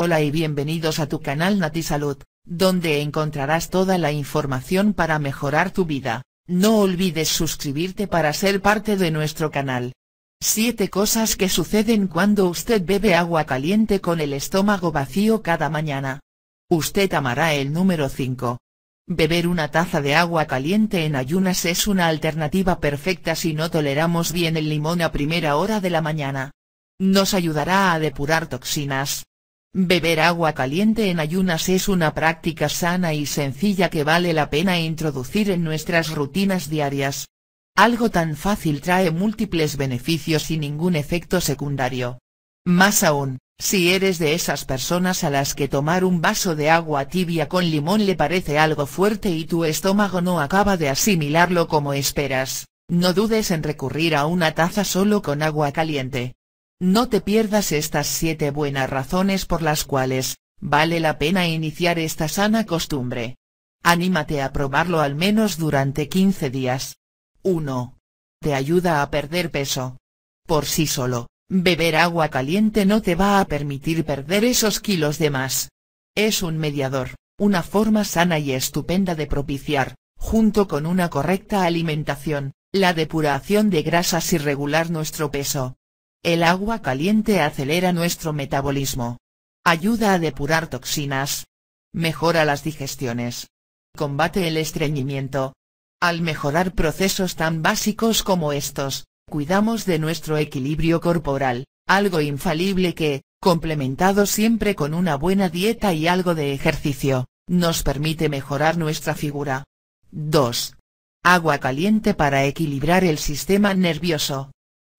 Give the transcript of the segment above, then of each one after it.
Hola y bienvenidos a tu canal Natisalud, Salud, donde encontrarás toda la información para mejorar tu vida. No olvides suscribirte para ser parte de nuestro canal. 7 cosas que suceden cuando usted bebe agua caliente con el estómago vacío cada mañana. Usted amará el número 5. Beber una taza de agua caliente en ayunas es una alternativa perfecta si no toleramos bien el limón a primera hora de la mañana. Nos ayudará a depurar toxinas, Beber agua caliente en ayunas es una práctica sana y sencilla que vale la pena introducir en nuestras rutinas diarias. Algo tan fácil trae múltiples beneficios y ningún efecto secundario. Más aún, si eres de esas personas a las que tomar un vaso de agua tibia con limón le parece algo fuerte y tu estómago no acaba de asimilarlo como esperas, no dudes en recurrir a una taza solo con agua caliente. No te pierdas estas 7 buenas razones por las cuales, vale la pena iniciar esta sana costumbre. Anímate a probarlo al menos durante 15 días. 1. Te ayuda a perder peso. Por sí solo, beber agua caliente no te va a permitir perder esos kilos de más. Es un mediador, una forma sana y estupenda de propiciar, junto con una correcta alimentación, la depuración de grasas y regular nuestro peso. El agua caliente acelera nuestro metabolismo. Ayuda a depurar toxinas. Mejora las digestiones. Combate el estreñimiento. Al mejorar procesos tan básicos como estos, cuidamos de nuestro equilibrio corporal, algo infalible que, complementado siempre con una buena dieta y algo de ejercicio, nos permite mejorar nuestra figura. 2. Agua caliente para equilibrar el sistema nervioso.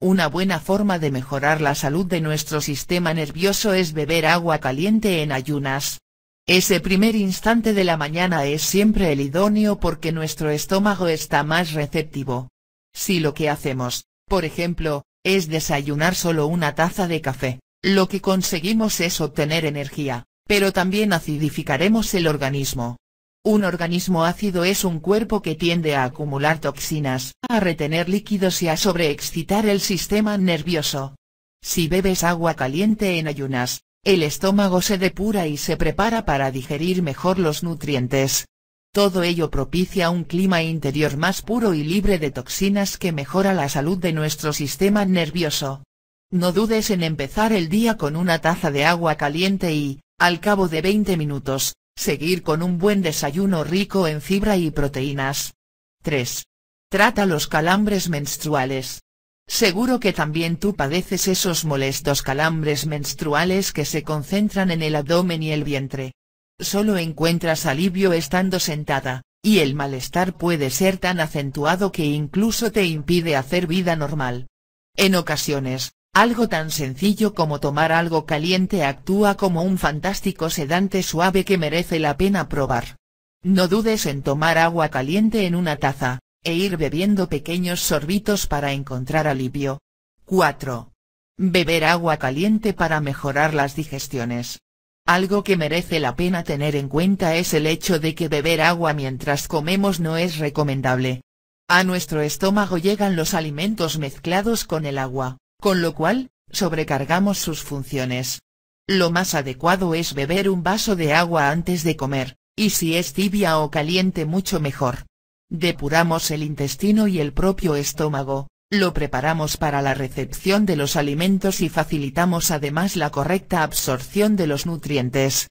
Una buena forma de mejorar la salud de nuestro sistema nervioso es beber agua caliente en ayunas. Ese primer instante de la mañana es siempre el idóneo porque nuestro estómago está más receptivo. Si lo que hacemos, por ejemplo, es desayunar solo una taza de café, lo que conseguimos es obtener energía, pero también acidificaremos el organismo. Un organismo ácido es un cuerpo que tiende a acumular toxinas, a retener líquidos y a sobreexcitar el sistema nervioso. Si bebes agua caliente en ayunas, el estómago se depura y se prepara para digerir mejor los nutrientes. Todo ello propicia un clima interior más puro y libre de toxinas que mejora la salud de nuestro sistema nervioso. No dudes en empezar el día con una taza de agua caliente y, al cabo de 20 minutos, Seguir con un buen desayuno rico en fibra y proteínas. 3. Trata los calambres menstruales. Seguro que también tú padeces esos molestos calambres menstruales que se concentran en el abdomen y el vientre. Solo encuentras alivio estando sentada, y el malestar puede ser tan acentuado que incluso te impide hacer vida normal. En ocasiones, algo tan sencillo como tomar algo caliente actúa como un fantástico sedante suave que merece la pena probar. No dudes en tomar agua caliente en una taza, e ir bebiendo pequeños sorbitos para encontrar alivio. 4. Beber agua caliente para mejorar las digestiones. Algo que merece la pena tener en cuenta es el hecho de que beber agua mientras comemos no es recomendable. A nuestro estómago llegan los alimentos mezclados con el agua, con lo cual, sobrecargamos sus funciones. Lo más adecuado es beber un vaso de agua antes de comer, y si es tibia o caliente mucho mejor. Depuramos el intestino y el propio estómago, lo preparamos para la recepción de los alimentos y facilitamos además la correcta absorción de los nutrientes.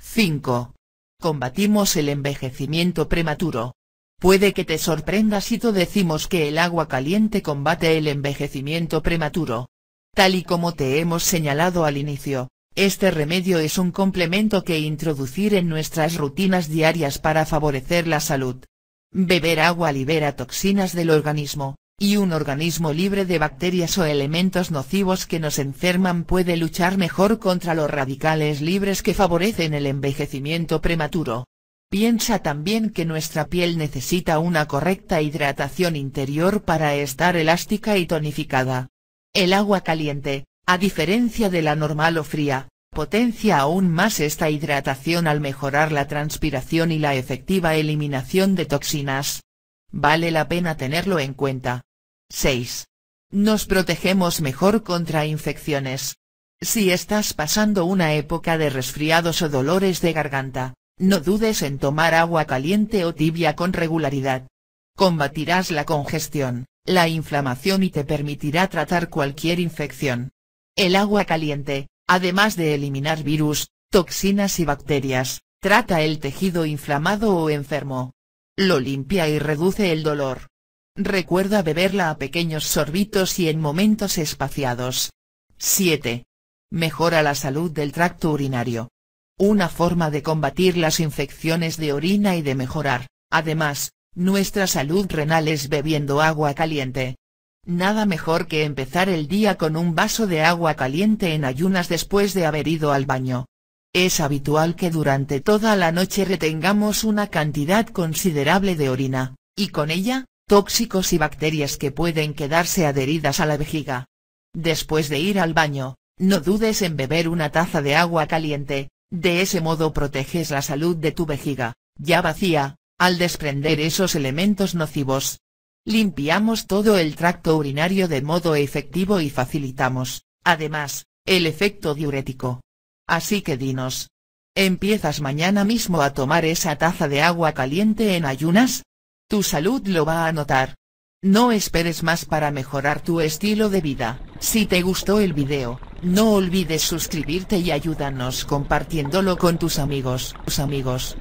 5. Combatimos el envejecimiento prematuro. Puede que te sorprenda si te decimos que el agua caliente combate el envejecimiento prematuro. Tal y como te hemos señalado al inicio, este remedio es un complemento que introducir en nuestras rutinas diarias para favorecer la salud. Beber agua libera toxinas del organismo, y un organismo libre de bacterias o elementos nocivos que nos enferman puede luchar mejor contra los radicales libres que favorecen el envejecimiento prematuro. Piensa también que nuestra piel necesita una correcta hidratación interior para estar elástica y tonificada. El agua caliente, a diferencia de la normal o fría, potencia aún más esta hidratación al mejorar la transpiración y la efectiva eliminación de toxinas. Vale la pena tenerlo en cuenta. 6. Nos protegemos mejor contra infecciones. Si estás pasando una época de resfriados o dolores de garganta, no dudes en tomar agua caliente o tibia con regularidad. Combatirás la congestión, la inflamación y te permitirá tratar cualquier infección. El agua caliente, además de eliminar virus, toxinas y bacterias, trata el tejido inflamado o enfermo. Lo limpia y reduce el dolor. Recuerda beberla a pequeños sorbitos y en momentos espaciados. 7. Mejora la salud del tracto urinario. Una forma de combatir las infecciones de orina y de mejorar, además, nuestra salud renal es bebiendo agua caliente. Nada mejor que empezar el día con un vaso de agua caliente en ayunas después de haber ido al baño. Es habitual que durante toda la noche retengamos una cantidad considerable de orina, y con ella, tóxicos y bacterias que pueden quedarse adheridas a la vejiga. Después de ir al baño, no dudes en beber una taza de agua caliente, de ese modo proteges la salud de tu vejiga, ya vacía, al desprender esos elementos nocivos. Limpiamos todo el tracto urinario de modo efectivo y facilitamos, además, el efecto diurético. Así que dinos. ¿Empiezas mañana mismo a tomar esa taza de agua caliente en ayunas? Tu salud lo va a notar. No esperes más para mejorar tu estilo de vida. Si te gustó el video, no olvides suscribirte y ayúdanos compartiéndolo con tus amigos, tus amigos.